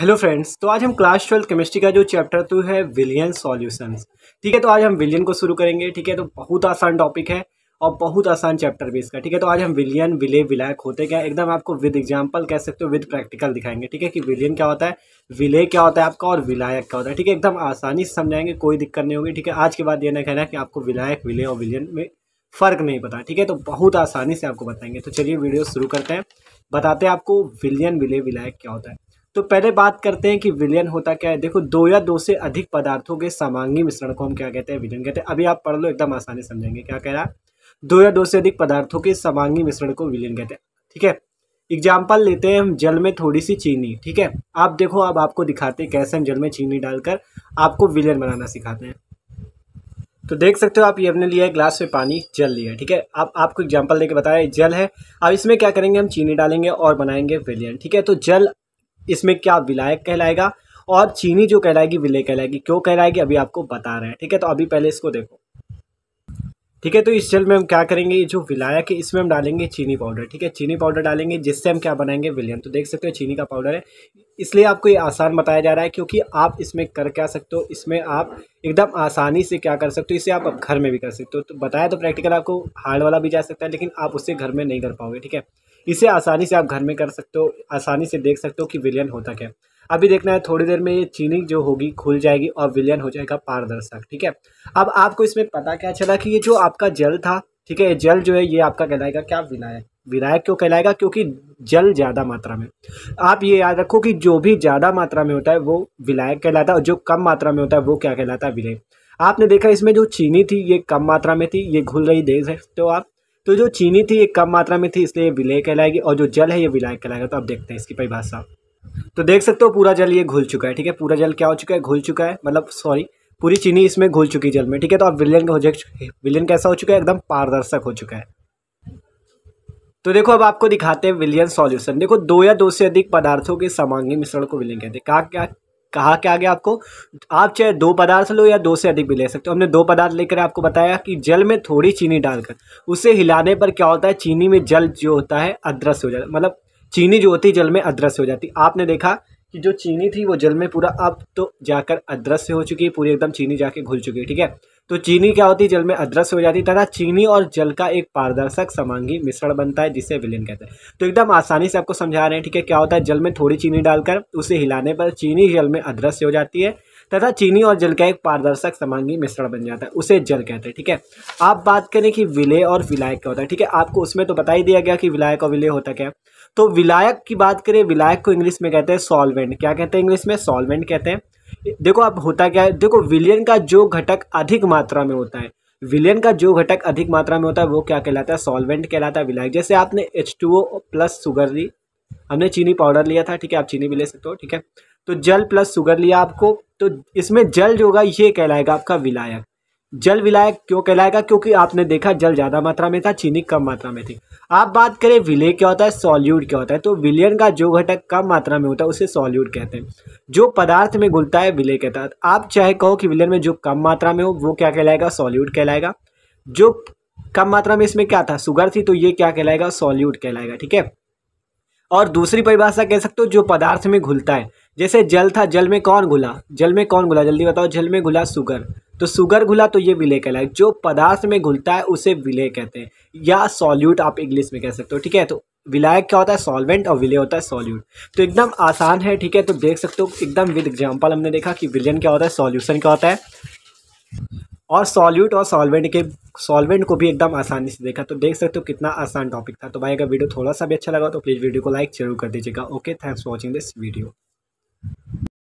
hello friends तो आज हम क्लास ट्वेल्थ केमिस्ट्री का जो चैप्टर टू तो है विलियन सॉल्यूशंस ठीक है तो आज हम विलियन को शुरू करेंगे ठीक है तो बहुत आसान टॉपिक है और बहुत आसान चैप्टर भी इसका ठीक है तो आज हम विलियन विले विलायक होते क्या एकदम आपको विद एग्जाम्पल कह सकते हो विद प्रैक्टिकल दिखाएंगे ठीक है कि विलियन क्या होता है विले क्या होता है आपका और विलायक क्या होता है ठीक है एकदम आसानी से समझाएंगे कोई दिक्कत नहीं होगी ठीक है आज के बाद ये ना कहना कि आपको विलायक विले और विलियन में फ़र्क नहीं पता ठीक है तो बहुत आसानी से आपको बताएंगे तो चलिए वीडियो शुरू करते हैं बताते हैं आपको विलियन विले विलायक क्या होता है तो पहले बात करते हैं कि विलयन होता क्या है देखो दो या दो से अधिक पदार्थों के सामांगी मिश्रण को हम क्या कहते हैं विलयन कहते हैं अभी आप पढ़ लो एकदम आसानी समझेंगे क्या कह रहा है दो या दो से अधिक पदार्थों के सामांगी मिश्रण को विलयन कहते हैं ठीक है एग्जाम्पल लेते हैं हम जल में थोड़ी सी चीनी ठीक है आप देखो अब आप आपको दिखाते हैं कैसे हम जल में चीनी डालकर आपको विलियन बनाना सिखाते हैं तो देख सकते हो आप ये हमने लिया है ग्लास में पानी जल लिया ठीक है आप आपको एग्जांपल देके बताया जल है अब इसमें क्या करेंगे हम चीनी डालेंगे और बनाएंगे विलियन ठीक है तो जल इसमें क्या विलायक कहलाएगा और चीनी जो कहलाएगी विलय कहलाएगी क्यों कहलाएगी अभी आपको बता रहे हैं ठीक है तो अभी पहले इसको देखो ठीक है तो इस जल में हम क्या करेंगे ये जो विलायक है इसमें हम डालेंगे चीनी पाउडर ठीक है चीनी पाउडर डालेंगे जिससे हम क्या बनाएंगे विलयन तो देख सकते हो चीनी का पाउडर है इसलिए आपको ये आसान बताया जा रहा है क्योंकि आप इसमें कर क्या सकते हो इसमें आप एकदम आसानी से क्या कर सकते हो इसे आप घर में भी कर सकते हो तो बताया तो प्रैक्टिकल आपको हार्ड वाला भी जा सकता है लेकिन आप उससे घर में नहीं कर पाओगे ठीक है इसे आसानी से आप घर में कर सकते हो आसानी से देख सकते हो कि विलियन होता क्या अभी देखना है थोड़ी देर में ये चीनी जो होगी खुल जाएगी और विलियन हो जाएगा पारदर्शक ठीक है अब आपको इसमें पता क्या चला कि ये जो आपका जल था ठीक है ये जल जो है ये आपका कहलाएगा क्या विनायक विनायक क्यों कहलाएगा क्योंकि जल ज़्यादा मात्रा में आप ये याद रखो कि जो भी ज़्यादा मात्रा में होता है वो विनायक कहलाता है और जो कम मात्रा में होता है वो क्या कहलाता है विनय आपने देखा इसमें जो चीनी थी ये कम मात्रा में थी ये घुल रही देर है तो आप तो जो चीनी थी ये कम मात्रा में थी इसलिए विलय कहलाएगी और जो जल है ये विलय कहलाएगा तो आप देखते हैं इसकी परिभाषा तो देख सकते हो पूरा जल ये घुल चुका है ठीक है पूरा जल क्या हो चुका है घुल चुका है मतलब सॉरी पूरी चीनी इसमें घुल चुकी जल में ठीक है तो अब विलियन हो जाए विलियन कैसा हो चुका है एकदम पारदर्शक हो चुका है तो देखो अब आपको दिखाते हैं विलियन सॉल्यूशन देखो दो या दो से अधिक पदार्थों के समांगी मिश्रण को विलियन कहते हैं कहा क्या कहा क्या गया आपको आप चाहे दो पदार्थ लो या दो से अधिक भी ले सकते हो हमने दो पदार्थ लेकर आपको बताया कि जल में थोड़ी चीनी डालकर उसे हिलाने पर क्या होता है चीनी में जल जो होता है अदृश्य हो जाता है मतलब चीनी जो होती है जल में अदृश्य हो जाती आपने देखा कि जो चीनी थी वो जल में पूरा अब तो जाकर अदृश्य हो चुकी है पूरी एकदम चीनी जाके घुल चुकी है ठीक है तो चीनी क्या होती है जल में अदृश्य हो जाती है तथा चीनी और जल का एक पारदर्शक समांगी मिश्रण बनता है जिसे विलयन कहते हैं तो एकदम आसानी से आपको समझा रहे हैं ठीक है क्या होता है जल में थोड़ी चीनी डालकर उसे हिलाने पर चीनी जल में अदृश्य हो जाती है तथा चीनी और जल का एक पारदर्शक समांगी मिश्रण बन जाता है उसे जल कहते हैं ठीक है आप बात करें कि विलय और विलायक क्या होता है ठीक है आपको उसमें तो बता ही दिया गया कि विलायक और विलय होता क्या तो विलायक की बात करें विलायक को इंग्लिश में कहते हैं सॉल्वेंट क्या कहते हैं इंग्लिश में सॉल्वेंट कहते हैं देखो आप होता क्या है देखो विलियन का जो घटक अधिक मात्रा में होता है विलियन का जो घटक अधिक मात्रा में होता है वो क्या कहलाता है सॉल्वेंट कहलाता है विलायक जैसे आपने H two O plus sugar ली हमने चीनी पाउडर लिया था ठीक है आप चीनी भी ले सकते हो ठीक है तो जल प्लस सुगर लिया आपको तो इसमें जल जो होगा ये कहलाएगा आपका विलायक जल विलायक क्यों कहलाएगा क्योंकि आपने देखा जल ज़्यादा मात्रा में था चीनी कम मात्रा में थी आप बात करें विलय क्या होता है सॉल्यूट क्या होता है तो विलियन का जो घटक कम मात्रा में होता है उसे सॉल्यूट कहते हैं जो पदार्थ में घुलता है विलय कहता है आप चाहे कहो कि विलियन में जो कम मात्रा में हो वो क्या कहलाएगा सॉल्यूट कहलाएगा जो कम मात्रा में इसमें क्या था सुगर थी तो ये क्या कहलाएगा सॉल्यूट कहलाएगा ठीक है और दूसरी परिभाषा कह सकते हो जो पदार्थ में घुलता है जैसे जल था जल में कौन घुला जल में कौन घुला जल्दी बताओ जल में घुला सुगर तो सुगर घुला तो ये विलय कहलाए जो पदार्थ में घुलता है उसे विलय कहते हैं या सॉल्यूट आप इंग्लिश में कह सकते हो ठीक है तो विलायक क्या होता है सॉल्वेंट और विलय होता है सॉल्यूट तो एकदम आसान है ठीक है तो देख सकते हो एकदम विद एग्जाम्पल हमने देखा कि विलियन क्या होता है सॉल्यूशन क्या होता है और सॉल्यूट और सॉल्वेंट के सॉल्वेंट को भी एकदम आसानी से देखा तो देख सकते हो कितना आसान टॉपिक था तो भाई अगर वीडियो थोड़ा सा भी अच्छा लगा तो प्लीज़ वीडियो को लाइक जरूर कर दीजिएगा okay thanks for watching this video